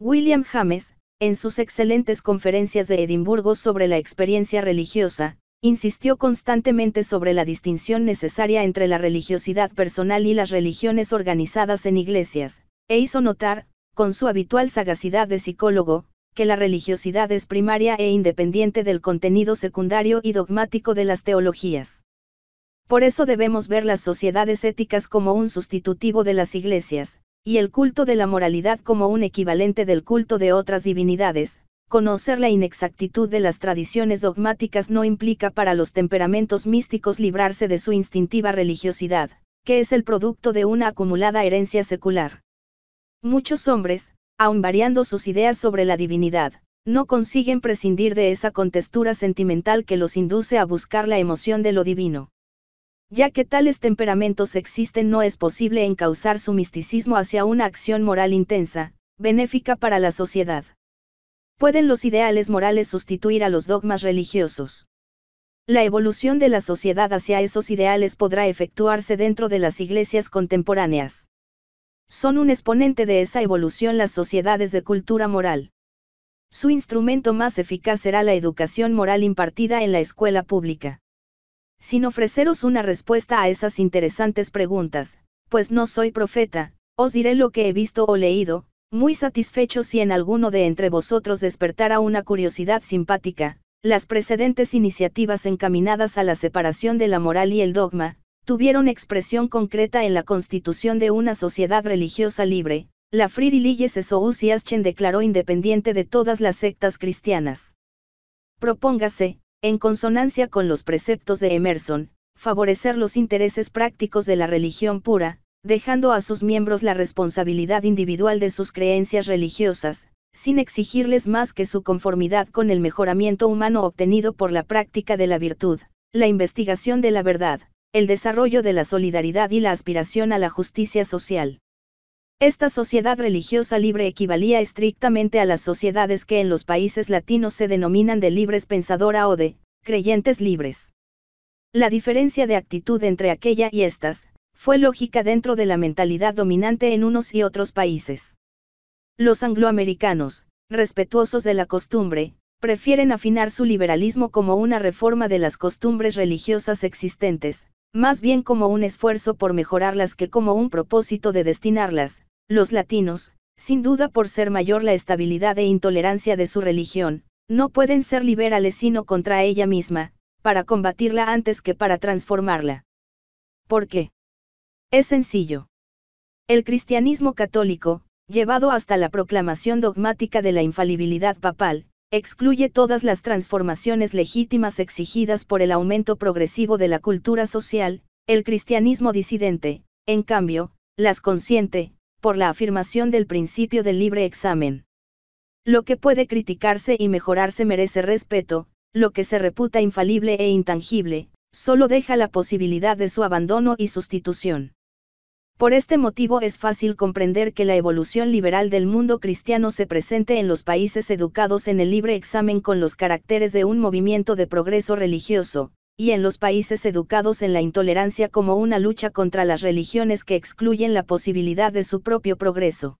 William James, en sus excelentes conferencias de Edimburgo sobre la experiencia religiosa, insistió constantemente sobre la distinción necesaria entre la religiosidad personal y las religiones organizadas en iglesias, e hizo notar, con su habitual sagacidad de psicólogo, que la religiosidad es primaria e independiente del contenido secundario y dogmático de las teologías. Por eso debemos ver las sociedades éticas como un sustitutivo de las iglesias, y el culto de la moralidad como un equivalente del culto de otras divinidades, conocer la inexactitud de las tradiciones dogmáticas no implica para los temperamentos místicos librarse de su instintiva religiosidad, que es el producto de una acumulada herencia secular. Muchos hombres, aun variando sus ideas sobre la divinidad, no consiguen prescindir de esa contextura sentimental que los induce a buscar la emoción de lo divino. Ya que tales temperamentos existen no es posible encauzar su misticismo hacia una acción moral intensa, benéfica para la sociedad. ¿Pueden los ideales morales sustituir a los dogmas religiosos? La evolución de la sociedad hacia esos ideales podrá efectuarse dentro de las iglesias contemporáneas. Son un exponente de esa evolución las sociedades de cultura moral. Su instrumento más eficaz será la educación moral impartida en la escuela pública. Sin ofreceros una respuesta a esas interesantes preguntas, pues no soy profeta, os diré lo que he visto o leído, muy satisfecho si en alguno de entre vosotros despertara una curiosidad simpática, las precedentes iniciativas encaminadas a la separación de la moral y el dogma, tuvieron expresión concreta en la constitución de una sociedad religiosa libre, la Fririliyes y Aschen declaró independiente de todas las sectas cristianas. Propóngase, en consonancia con los preceptos de Emerson, favorecer los intereses prácticos de la religión pura, dejando a sus miembros la responsabilidad individual de sus creencias religiosas, sin exigirles más que su conformidad con el mejoramiento humano obtenido por la práctica de la virtud, la investigación de la verdad, el desarrollo de la solidaridad y la aspiración a la justicia social. Esta sociedad religiosa libre equivalía estrictamente a las sociedades que en los países latinos se denominan de libres pensadora o de creyentes libres. La diferencia de actitud entre aquella y estas, fue lógica dentro de la mentalidad dominante en unos y otros países. Los angloamericanos, respetuosos de la costumbre, prefieren afinar su liberalismo como una reforma de las costumbres religiosas existentes, más bien como un esfuerzo por mejorarlas que como un propósito de destinarlas, los latinos, sin duda por ser mayor la estabilidad e intolerancia de su religión, no pueden ser liberales sino contra ella misma, para combatirla antes que para transformarla. ¿Por qué? Es sencillo. El cristianismo católico, llevado hasta la proclamación dogmática de la infalibilidad papal, excluye todas las transformaciones legítimas exigidas por el aumento progresivo de la cultura social, el cristianismo disidente, en cambio, las consiente, por la afirmación del principio del libre examen. Lo que puede criticarse y mejorarse merece respeto, lo que se reputa infalible e intangible, solo deja la posibilidad de su abandono y sustitución. Por este motivo es fácil comprender que la evolución liberal del mundo cristiano se presente en los países educados en el libre examen con los caracteres de un movimiento de progreso religioso, y en los países educados en la intolerancia como una lucha contra las religiones que excluyen la posibilidad de su propio progreso.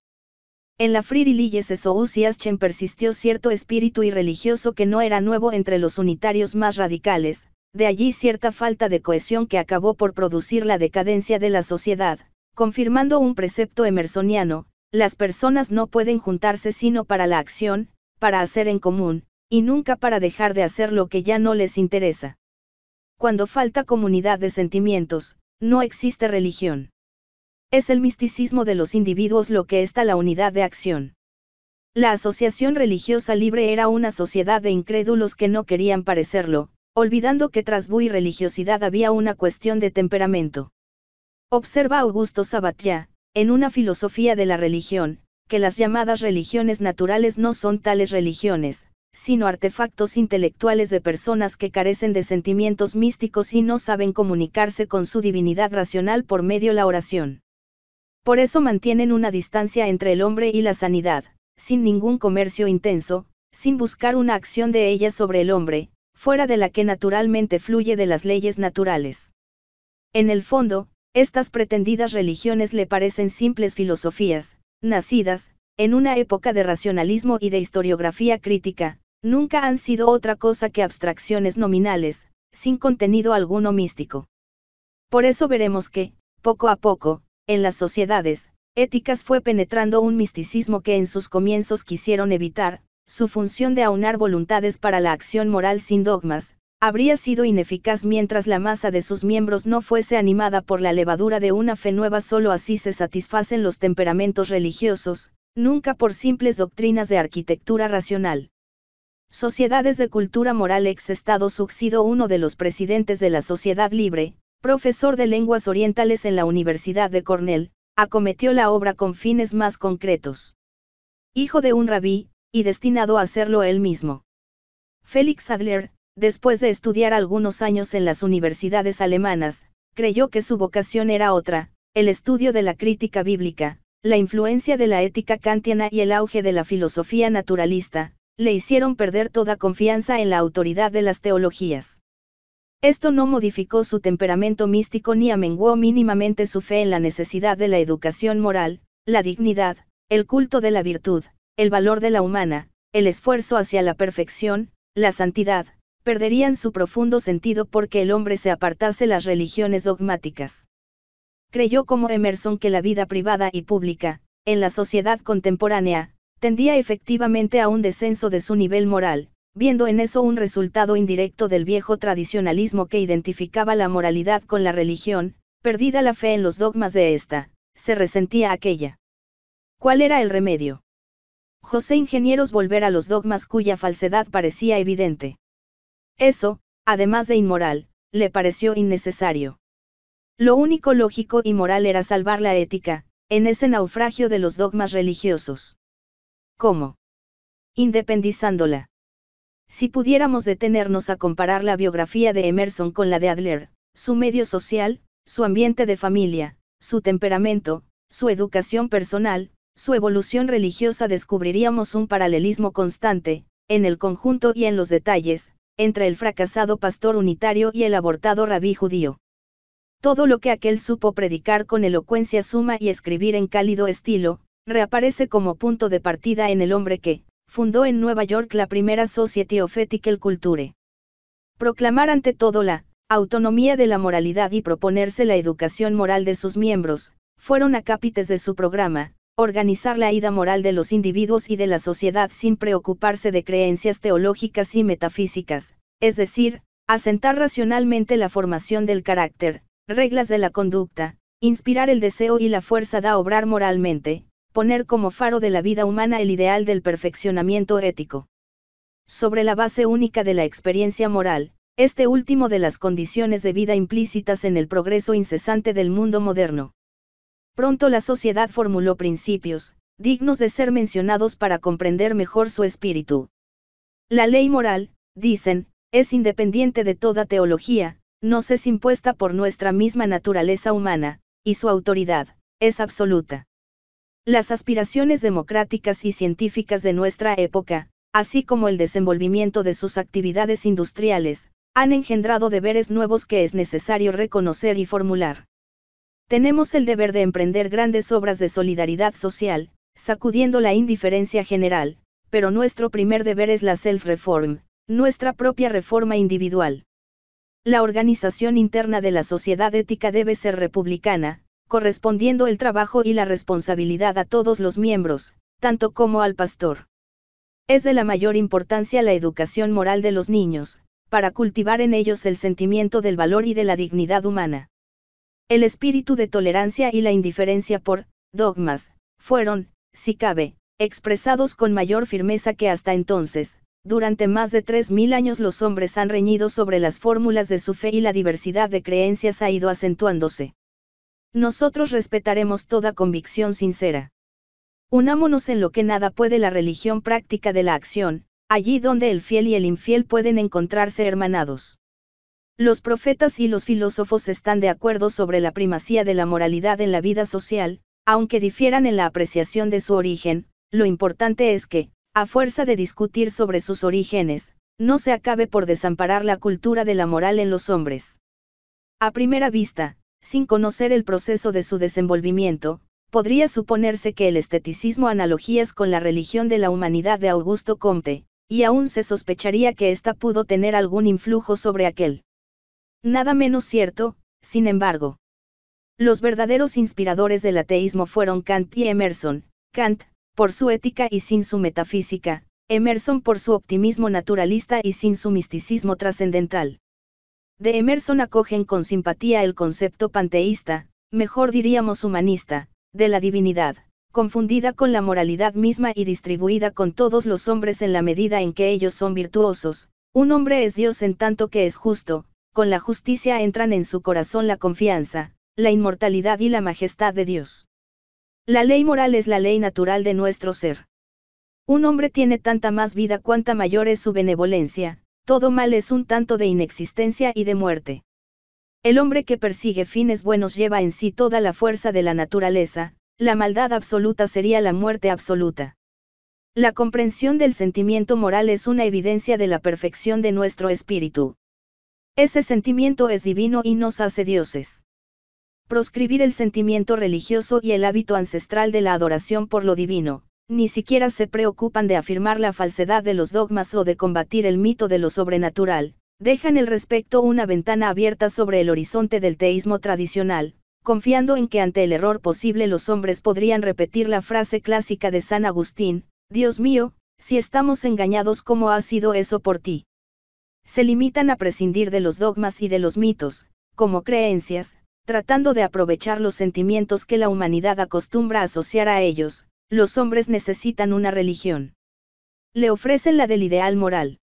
En la y Aschen persistió cierto espíritu irreligioso que no era nuevo entre los unitarios más radicales, de allí cierta falta de cohesión que acabó por producir la decadencia de la sociedad, Confirmando un precepto emersoniano, las personas no pueden juntarse sino para la acción, para hacer en común, y nunca para dejar de hacer lo que ya no les interesa. Cuando falta comunidad de sentimientos, no existe religión. Es el misticismo de los individuos lo que está la unidad de acción. La asociación religiosa libre era una sociedad de incrédulos que no querían parecerlo, olvidando que tras bui religiosidad había una cuestión de temperamento. Observa Augusto Sabatia, en una filosofía de la religión, que las llamadas religiones naturales no son tales religiones, sino artefactos intelectuales de personas que carecen de sentimientos místicos y no saben comunicarse con su divinidad racional por medio la oración. Por eso mantienen una distancia entre el hombre y la sanidad, sin ningún comercio intenso, sin buscar una acción de ella sobre el hombre, fuera de la que naturalmente fluye de las leyes naturales. En el fondo, estas pretendidas religiones le parecen simples filosofías, nacidas, en una época de racionalismo y de historiografía crítica, nunca han sido otra cosa que abstracciones nominales, sin contenido alguno místico. Por eso veremos que, poco a poco, en las sociedades, éticas fue penetrando un misticismo que en sus comienzos quisieron evitar, su función de aunar voluntades para la acción moral sin dogmas, habría sido ineficaz mientras la masa de sus miembros no fuese animada por la levadura de una fe nueva, solo así se satisfacen los temperamentos religiosos, nunca por simples doctrinas de arquitectura racional. Sociedades de Cultura Moral ex Estado Suxido uno de los presidentes de la Sociedad Libre, profesor de lenguas orientales en la Universidad de Cornell, acometió la obra con fines más concretos. Hijo de un rabí, y destinado a hacerlo él mismo. Félix Adler, después de estudiar algunos años en las universidades alemanas, creyó que su vocación era otra, el estudio de la crítica bíblica, la influencia de la ética kantiana y el auge de la filosofía naturalista, le hicieron perder toda confianza en la autoridad de las teologías. Esto no modificó su temperamento místico ni amenguó mínimamente su fe en la necesidad de la educación moral, la dignidad, el culto de la virtud, el valor de la humana, el esfuerzo hacia la perfección, la santidad, perderían su profundo sentido porque el hombre se apartase las religiones dogmáticas. Creyó como Emerson que la vida privada y pública, en la sociedad contemporánea, tendía efectivamente a un descenso de su nivel moral, viendo en eso un resultado indirecto del viejo tradicionalismo que identificaba la moralidad con la religión, perdida la fe en los dogmas de ésta, se resentía aquella. ¿Cuál era el remedio? José Ingenieros volver a los dogmas cuya falsedad parecía evidente. Eso, además de inmoral, le pareció innecesario. Lo único lógico y moral era salvar la ética, en ese naufragio de los dogmas religiosos. ¿Cómo? Independizándola. Si pudiéramos detenernos a comparar la biografía de Emerson con la de Adler, su medio social, su ambiente de familia, su temperamento, su educación personal, su evolución religiosa descubriríamos un paralelismo constante, en el conjunto y en los detalles, entre el fracasado pastor unitario y el abortado rabí judío. Todo lo que aquel supo predicar con elocuencia suma y escribir en cálido estilo, reaparece como punto de partida en el hombre que, fundó en Nueva York la primera Society of Ethical Culture. Proclamar ante todo la autonomía de la moralidad y proponerse la educación moral de sus miembros, fueron acápites de su programa, organizar la ida moral de los individuos y de la sociedad sin preocuparse de creencias teológicas y metafísicas, es decir, asentar racionalmente la formación del carácter, reglas de la conducta, inspirar el deseo y la fuerza da obrar moralmente, poner como faro de la vida humana el ideal del perfeccionamiento ético. Sobre la base única de la experiencia moral, este último de las condiciones de vida implícitas en el progreso incesante del mundo moderno. Pronto la sociedad formuló principios, dignos de ser mencionados para comprender mejor su espíritu. La ley moral, dicen, es independiente de toda teología, nos es impuesta por nuestra misma naturaleza humana, y su autoridad, es absoluta. Las aspiraciones democráticas y científicas de nuestra época, así como el desenvolvimiento de sus actividades industriales, han engendrado deberes nuevos que es necesario reconocer y formular. Tenemos el deber de emprender grandes obras de solidaridad social, sacudiendo la indiferencia general, pero nuestro primer deber es la self-reform, nuestra propia reforma individual. La organización interna de la sociedad ética debe ser republicana, correspondiendo el trabajo y la responsabilidad a todos los miembros, tanto como al pastor. Es de la mayor importancia la educación moral de los niños, para cultivar en ellos el sentimiento del valor y de la dignidad humana. El espíritu de tolerancia y la indiferencia por dogmas fueron, si cabe, expresados con mayor firmeza que hasta entonces. Durante más de 3.000 años los hombres han reñido sobre las fórmulas de su fe y la diversidad de creencias ha ido acentuándose. Nosotros respetaremos toda convicción sincera. Unámonos en lo que nada puede la religión práctica de la acción, allí donde el fiel y el infiel pueden encontrarse hermanados. Los profetas y los filósofos están de acuerdo sobre la primacía de la moralidad en la vida social, aunque difieran en la apreciación de su origen, lo importante es que, a fuerza de discutir sobre sus orígenes, no se acabe por desamparar la cultura de la moral en los hombres. A primera vista, sin conocer el proceso de su desenvolvimiento, podría suponerse que el esteticismo analogías con la religión de la humanidad de Augusto Comte, y aún se sospecharía que ésta pudo tener algún influjo sobre aquel. Nada menos cierto, sin embargo. Los verdaderos inspiradores del ateísmo fueron Kant y Emerson, Kant, por su ética y sin su metafísica, Emerson por su optimismo naturalista y sin su misticismo trascendental. De Emerson acogen con simpatía el concepto panteísta, mejor diríamos humanista, de la divinidad, confundida con la moralidad misma y distribuida con todos los hombres en la medida en que ellos son virtuosos, un hombre es Dios en tanto que es justo, con la justicia entran en su corazón la confianza, la inmortalidad y la majestad de Dios. La ley moral es la ley natural de nuestro ser. Un hombre tiene tanta más vida cuanta mayor es su benevolencia, todo mal es un tanto de inexistencia y de muerte. El hombre que persigue fines buenos lleva en sí toda la fuerza de la naturaleza, la maldad absoluta sería la muerte absoluta. La comprensión del sentimiento moral es una evidencia de la perfección de nuestro espíritu, ese sentimiento es divino y nos hace dioses. Proscribir el sentimiento religioso y el hábito ancestral de la adoración por lo divino, ni siquiera se preocupan de afirmar la falsedad de los dogmas o de combatir el mito de lo sobrenatural, dejan el respecto una ventana abierta sobre el horizonte del teísmo tradicional, confiando en que ante el error posible los hombres podrían repetir la frase clásica de San Agustín, Dios mío, si estamos engañados, ¿cómo ha sido eso por ti? se limitan a prescindir de los dogmas y de los mitos, como creencias, tratando de aprovechar los sentimientos que la humanidad acostumbra a asociar a ellos, los hombres necesitan una religión. Le ofrecen la del ideal moral.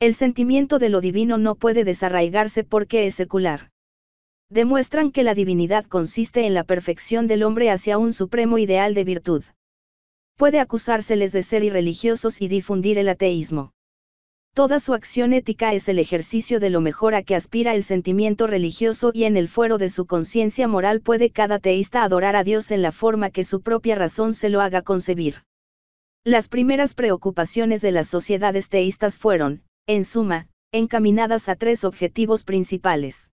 El sentimiento de lo divino no puede desarraigarse porque es secular. Demuestran que la divinidad consiste en la perfección del hombre hacia un supremo ideal de virtud. Puede acusárseles de ser irreligiosos y difundir el ateísmo. Toda su acción ética es el ejercicio de lo mejor a que aspira el sentimiento religioso y en el fuero de su conciencia moral puede cada teísta adorar a Dios en la forma que su propia razón se lo haga concebir. Las primeras preocupaciones de las sociedades teístas fueron, en suma, encaminadas a tres objetivos principales.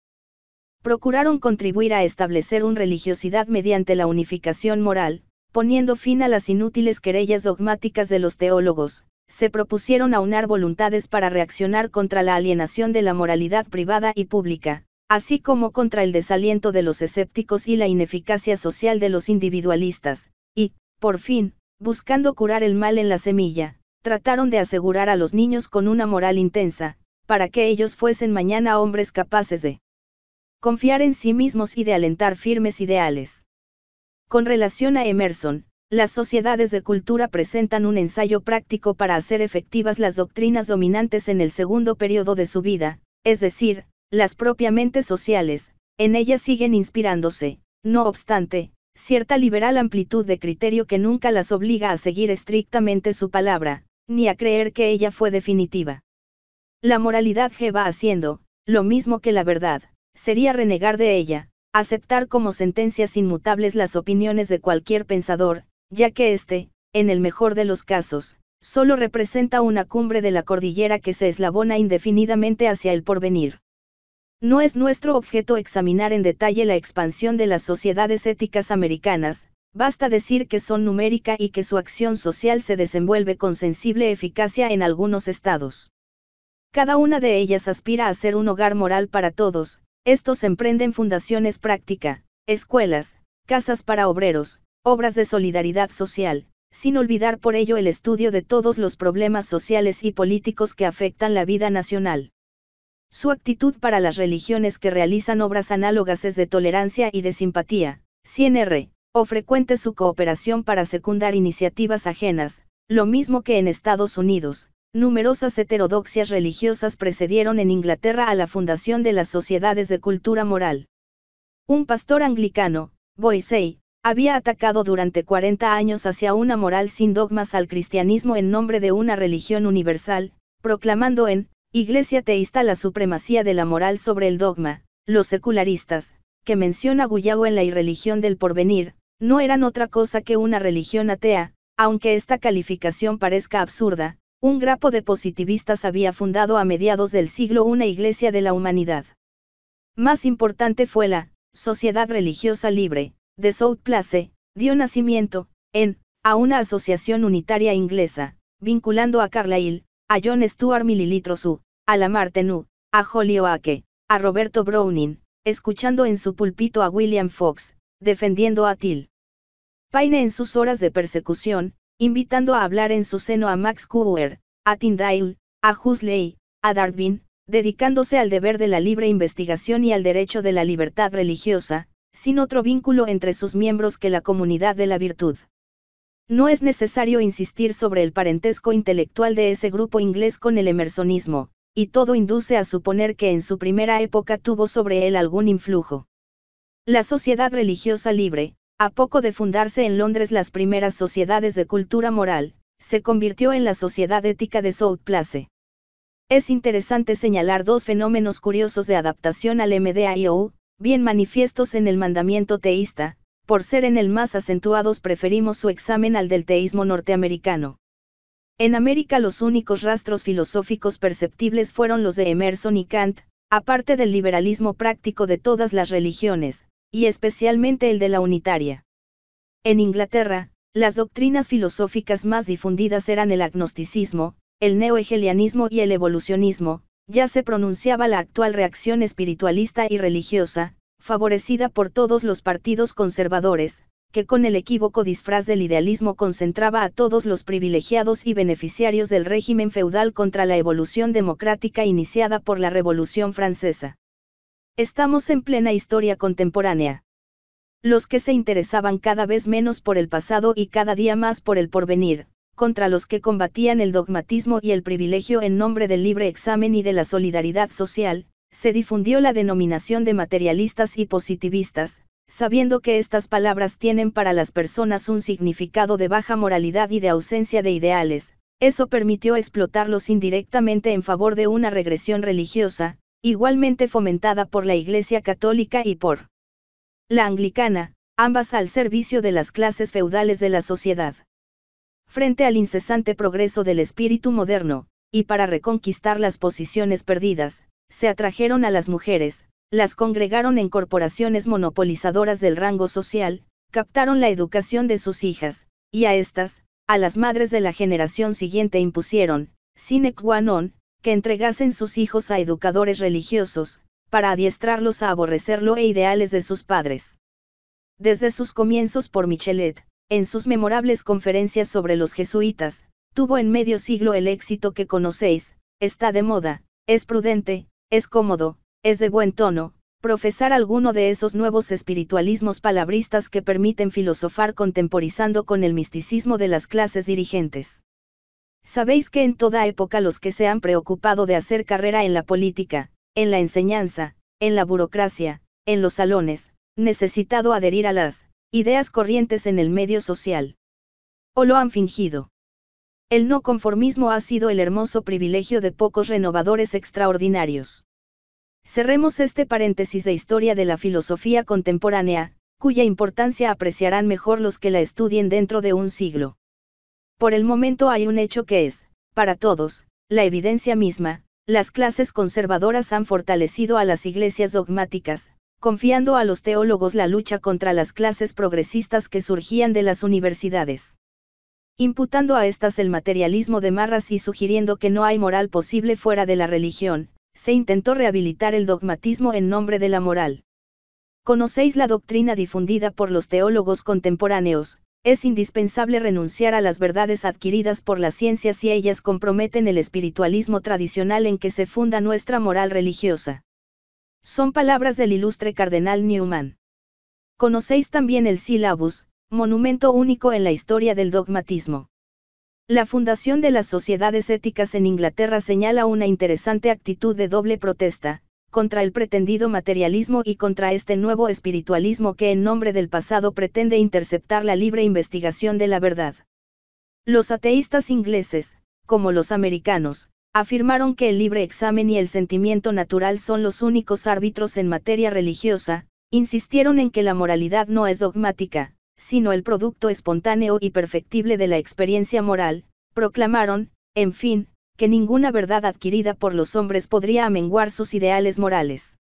Procuraron contribuir a establecer una religiosidad mediante la unificación moral, poniendo fin a las inútiles querellas dogmáticas de los teólogos, se propusieron aunar voluntades para reaccionar contra la alienación de la moralidad privada y pública, así como contra el desaliento de los escépticos y la ineficacia social de los individualistas, y, por fin, buscando curar el mal en la semilla, trataron de asegurar a los niños con una moral intensa, para que ellos fuesen mañana hombres capaces de confiar en sí mismos y de alentar firmes ideales. Con relación a Emerson, las sociedades de cultura presentan un ensayo práctico para hacer efectivas las doctrinas dominantes en el segundo periodo de su vida, es decir, las propiamente sociales, en ellas siguen inspirándose, no obstante, cierta liberal amplitud de criterio que nunca las obliga a seguir estrictamente su palabra, ni a creer que ella fue definitiva. La moralidad G va haciendo, lo mismo que la verdad, sería renegar de ella, aceptar como sentencias inmutables las opiniones de cualquier pensador, ya que éste, en el mejor de los casos, solo representa una cumbre de la cordillera que se eslabona indefinidamente hacia el porvenir. No es nuestro objeto examinar en detalle la expansión de las sociedades éticas americanas, basta decir que son numérica y que su acción social se desenvuelve con sensible eficacia en algunos estados. Cada una de ellas aspira a ser un hogar moral para todos, estos emprenden fundaciones práctica, escuelas, casas para obreros, obras de solidaridad social, sin olvidar por ello el estudio de todos los problemas sociales y políticos que afectan la vida nacional. Su actitud para las religiones que realizan obras análogas es de tolerancia y de simpatía, CNR, o frecuente su cooperación para secundar iniciativas ajenas, lo mismo que en Estados Unidos, Numerosas heterodoxias religiosas precedieron en Inglaterra a la fundación de las sociedades de cultura moral. Un pastor anglicano, Boisei, había atacado durante 40 años hacia una moral sin dogmas al cristianismo en nombre de una religión universal, proclamando en Iglesia teísta la supremacía de la moral sobre el dogma. Los secularistas, que menciona Guyao en la irreligión del porvenir, no eran otra cosa que una religión atea, aunque esta calificación parezca absurda, un grapo de positivistas había fundado a mediados del siglo una iglesia de la humanidad. Más importante fue la Sociedad Religiosa Libre, de South Place, dio nacimiento, en, a una asociación unitaria inglesa, vinculando a Carlyle, a John Stuart Millilitros su, a U, a Oake, a Roberto Browning, escuchando en su pulpito a William Fox, defendiendo a Till. Paine en sus horas de persecución, invitando a hablar en su seno a Max Kuer, a Tyndale, a Huxley, a Darwin, dedicándose al deber de la libre investigación y al derecho de la libertad religiosa, sin otro vínculo entre sus miembros que la comunidad de la virtud. No es necesario insistir sobre el parentesco intelectual de ese grupo inglés con el emersonismo, y todo induce a suponer que en su primera época tuvo sobre él algún influjo. La sociedad religiosa libre, a poco de fundarse en Londres las primeras sociedades de cultura moral, se convirtió en la Sociedad Ética de South Place. Es interesante señalar dos fenómenos curiosos de adaptación al MDIO, bien manifiestos en el mandamiento teísta, por ser en el más acentuados preferimos su examen al del teísmo norteamericano. En América los únicos rastros filosóficos perceptibles fueron los de Emerson y Kant, aparte del liberalismo práctico de todas las religiones, y especialmente el de la unitaria. En Inglaterra, las doctrinas filosóficas más difundidas eran el agnosticismo, el neoegelianismo y el evolucionismo, ya se pronunciaba la actual reacción espiritualista y religiosa, favorecida por todos los partidos conservadores, que con el equívoco disfraz del idealismo concentraba a todos los privilegiados y beneficiarios del régimen feudal contra la evolución democrática iniciada por la Revolución Francesa. Estamos en plena historia contemporánea. Los que se interesaban cada vez menos por el pasado y cada día más por el porvenir, contra los que combatían el dogmatismo y el privilegio en nombre del libre examen y de la solidaridad social, se difundió la denominación de materialistas y positivistas, sabiendo que estas palabras tienen para las personas un significado de baja moralidad y de ausencia de ideales, eso permitió explotarlos indirectamente en favor de una regresión religiosa, igualmente fomentada por la Iglesia Católica y por la Anglicana, ambas al servicio de las clases feudales de la sociedad. Frente al incesante progreso del espíritu moderno, y para reconquistar las posiciones perdidas, se atrajeron a las mujeres, las congregaron en corporaciones monopolizadoras del rango social, captaron la educación de sus hijas, y a estas, a las madres de la generación siguiente impusieron, sine qua non, que entregasen sus hijos a educadores religiosos, para adiestrarlos a aborrecerlo e ideales de sus padres. Desde sus comienzos por Michelet, en sus memorables conferencias sobre los jesuitas, tuvo en medio siglo el éxito que conocéis, está de moda, es prudente, es cómodo, es de buen tono, profesar alguno de esos nuevos espiritualismos palabristas que permiten filosofar contemporizando con el misticismo de las clases dirigentes. Sabéis que en toda época los que se han preocupado de hacer carrera en la política, en la enseñanza, en la burocracia, en los salones, necesitado adherir a las ideas corrientes en el medio social. O lo han fingido. El no conformismo ha sido el hermoso privilegio de pocos renovadores extraordinarios. Cerremos este paréntesis de historia de la filosofía contemporánea, cuya importancia apreciarán mejor los que la estudien dentro de un siglo. Por el momento hay un hecho que es, para todos, la evidencia misma, las clases conservadoras han fortalecido a las iglesias dogmáticas, confiando a los teólogos la lucha contra las clases progresistas que surgían de las universidades. Imputando a estas el materialismo de Marras y sugiriendo que no hay moral posible fuera de la religión, se intentó rehabilitar el dogmatismo en nombre de la moral. Conocéis la doctrina difundida por los teólogos contemporáneos, es indispensable renunciar a las verdades adquiridas por las ciencias si ellas comprometen el espiritualismo tradicional en que se funda nuestra moral religiosa. Son palabras del ilustre cardenal Newman. Conocéis también el sílabus, monumento único en la historia del dogmatismo. La fundación de las sociedades éticas en Inglaterra señala una interesante actitud de doble protesta, contra el pretendido materialismo y contra este nuevo espiritualismo que en nombre del pasado pretende interceptar la libre investigación de la verdad. Los ateístas ingleses, como los americanos, afirmaron que el libre examen y el sentimiento natural son los únicos árbitros en materia religiosa, insistieron en que la moralidad no es dogmática, sino el producto espontáneo y perfectible de la experiencia moral, proclamaron, en fin, que ninguna verdad adquirida por los hombres podría amenguar sus ideales morales.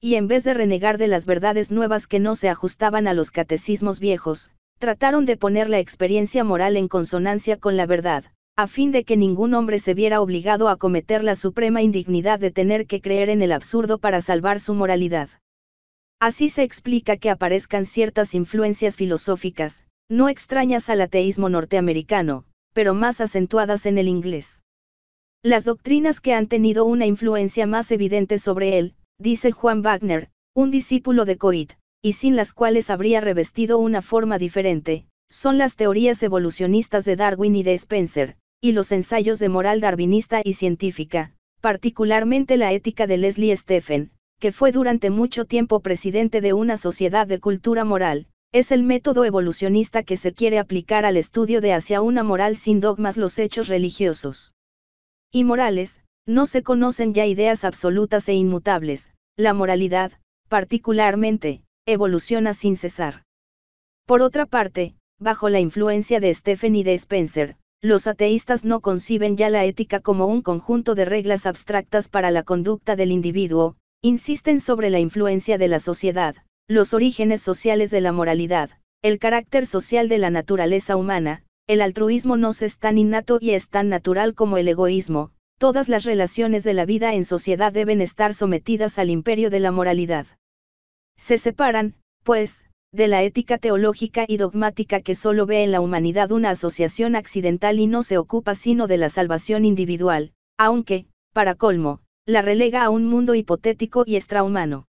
Y en vez de renegar de las verdades nuevas que no se ajustaban a los catecismos viejos, trataron de poner la experiencia moral en consonancia con la verdad, a fin de que ningún hombre se viera obligado a cometer la suprema indignidad de tener que creer en el absurdo para salvar su moralidad. Así se explica que aparezcan ciertas influencias filosóficas, no extrañas al ateísmo norteamericano, pero más acentuadas en el inglés. Las doctrinas que han tenido una influencia más evidente sobre él, dice Juan Wagner, un discípulo de Coit, y sin las cuales habría revestido una forma diferente, son las teorías evolucionistas de Darwin y de Spencer, y los ensayos de moral darwinista y científica, particularmente la ética de Leslie Stephen, que fue durante mucho tiempo presidente de una sociedad de cultura moral, es el método evolucionista que se quiere aplicar al estudio de hacia una moral sin dogmas los hechos religiosos y morales, no se conocen ya ideas absolutas e inmutables, la moralidad, particularmente, evoluciona sin cesar. Por otra parte, bajo la influencia de Stephen y de Spencer, los ateístas no conciben ya la ética como un conjunto de reglas abstractas para la conducta del individuo, insisten sobre la influencia de la sociedad, los orígenes sociales de la moralidad, el carácter social de la naturaleza humana, el altruismo no es tan innato y es tan natural como el egoísmo, todas las relaciones de la vida en sociedad deben estar sometidas al imperio de la moralidad. Se separan, pues, de la ética teológica y dogmática que solo ve en la humanidad una asociación accidental y no se ocupa sino de la salvación individual, aunque, para colmo, la relega a un mundo hipotético y extrahumano.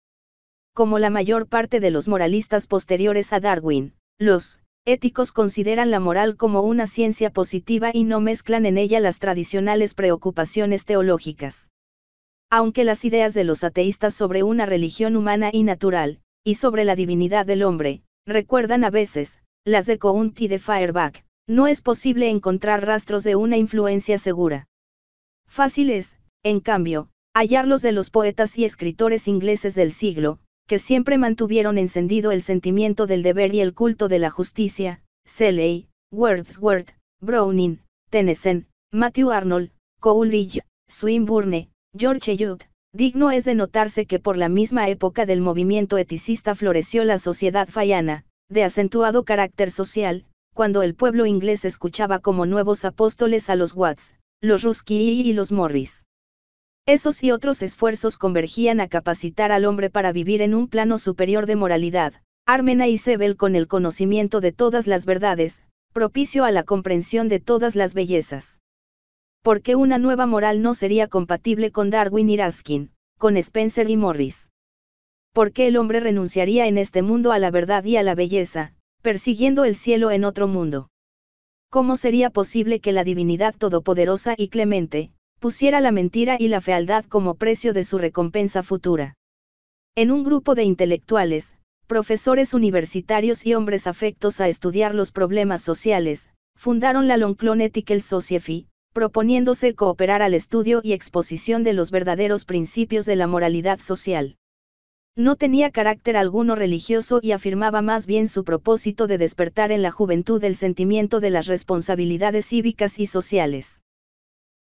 Como la mayor parte de los moralistas posteriores a Darwin, los éticos consideran la moral como una ciencia positiva y no mezclan en ella las tradicionales preocupaciones teológicas. Aunque las ideas de los ateístas sobre una religión humana y natural, y sobre la divinidad del hombre, recuerdan a veces, las de Count y de Fireback, no es posible encontrar rastros de una influencia segura. Fácil es, en cambio, hallarlos de los poetas y escritores ingleses del siglo que siempre mantuvieron encendido el sentimiento del deber y el culto de la justicia, Shelley, Wordsworth, Browning, Tennyson, Matthew Arnold, Coleridge, Swinburne, George Eliot. Digno es de notarse que por la misma época del movimiento eticista floreció la sociedad fayana, de acentuado carácter social, cuando el pueblo inglés escuchaba como nuevos apóstoles a los Watts, los Ruski y los Morris. Esos y otros esfuerzos convergían a capacitar al hombre para vivir en un plano superior de moralidad, Armena y Sebel con el conocimiento de todas las verdades, propicio a la comprensión de todas las bellezas. ¿Por qué una nueva moral no sería compatible con Darwin y Raskin, con Spencer y Morris. ¿Por qué el hombre renunciaría en este mundo a la verdad y a la belleza, persiguiendo el cielo en otro mundo. ¿Cómo sería posible que la divinidad todopoderosa y clemente, pusiera la mentira y la fealdad como precio de su recompensa futura. En un grupo de intelectuales, profesores universitarios y hombres afectos a estudiar los problemas sociales, fundaron la Lonclon Ethical Society, proponiéndose cooperar al estudio y exposición de los verdaderos principios de la moralidad social. No tenía carácter alguno religioso y afirmaba más bien su propósito de despertar en la juventud el sentimiento de las responsabilidades cívicas y sociales.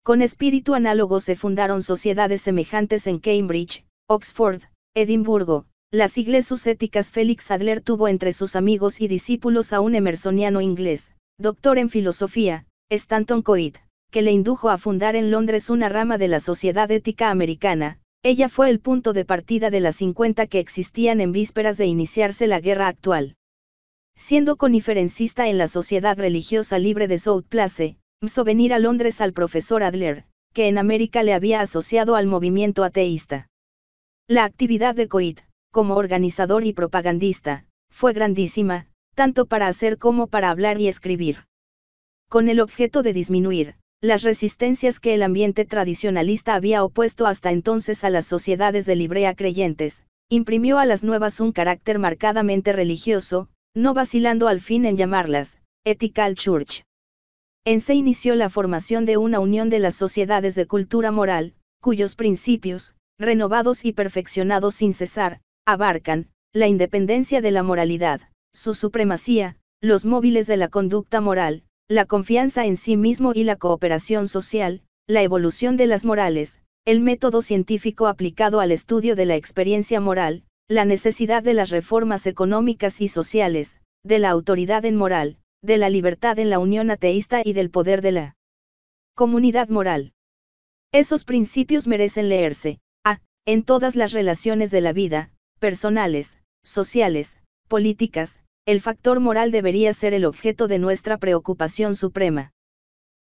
Con espíritu análogo se fundaron sociedades semejantes en Cambridge, Oxford, Edimburgo. Las iglesias éticas Félix Adler tuvo entre sus amigos y discípulos a un emersoniano inglés, doctor en filosofía, Stanton Coit, que le indujo a fundar en Londres una rama de la Sociedad Ética Americana. Ella fue el punto de partida de las 50 que existían en vísperas de iniciarse la guerra actual. Siendo coniferencista en la Sociedad Religiosa Libre de South Place, venir a Londres al profesor Adler, que en América le había asociado al movimiento ateísta. La actividad de Coit, como organizador y propagandista, fue grandísima, tanto para hacer como para hablar y escribir. Con el objeto de disminuir, las resistencias que el ambiente tradicionalista había opuesto hasta entonces a las sociedades de librea creyentes, imprimió a las nuevas un carácter marcadamente religioso, no vacilando al fin en llamarlas, Ethical Church. En se inició la formación de una unión de las sociedades de cultura moral, cuyos principios, renovados y perfeccionados sin cesar, abarcan, la independencia de la moralidad, su supremacía, los móviles de la conducta moral, la confianza en sí mismo y la cooperación social, la evolución de las morales, el método científico aplicado al estudio de la experiencia moral, la necesidad de las reformas económicas y sociales, de la autoridad en moral, de la libertad en la unión ateísta y del poder de la comunidad moral. Esos principios merecen leerse, a, en todas las relaciones de la vida, personales, sociales, políticas, el factor moral debería ser el objeto de nuestra preocupación suprema.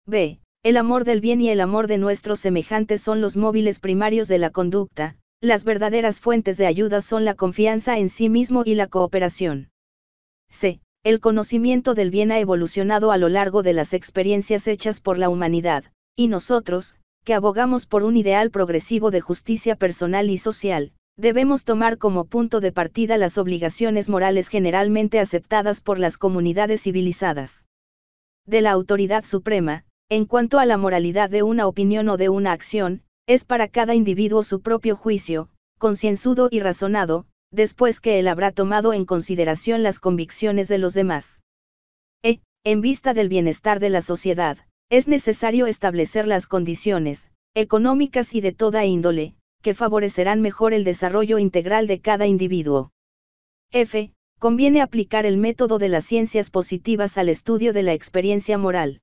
b. El amor del bien y el amor de nuestros semejantes son los móviles primarios de la conducta, las verdaderas fuentes de ayuda son la confianza en sí mismo y la cooperación. c el conocimiento del bien ha evolucionado a lo largo de las experiencias hechas por la humanidad, y nosotros, que abogamos por un ideal progresivo de justicia personal y social, debemos tomar como punto de partida las obligaciones morales generalmente aceptadas por las comunidades civilizadas. De la autoridad suprema, en cuanto a la moralidad de una opinión o de una acción, es para cada individuo su propio juicio, concienzudo y razonado, después que él habrá tomado en consideración las convicciones de los demás. E, en vista del bienestar de la sociedad, es necesario establecer las condiciones, económicas y de toda índole, que favorecerán mejor el desarrollo integral de cada individuo. F. Conviene aplicar el método de las ciencias positivas al estudio de la experiencia moral.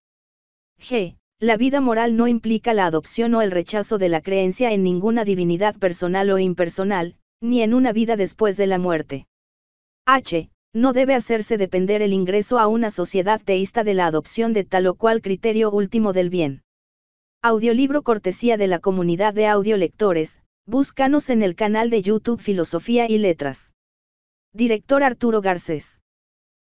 G. La vida moral no implica la adopción o el rechazo de la creencia en ninguna divinidad personal o impersonal, ni en una vida después de la muerte. H. No debe hacerse depender el ingreso a una sociedad teísta de la adopción de tal o cual criterio último del bien. Audiolibro cortesía de la comunidad de audiolectores, búscanos en el canal de YouTube Filosofía y Letras. Director Arturo Garcés.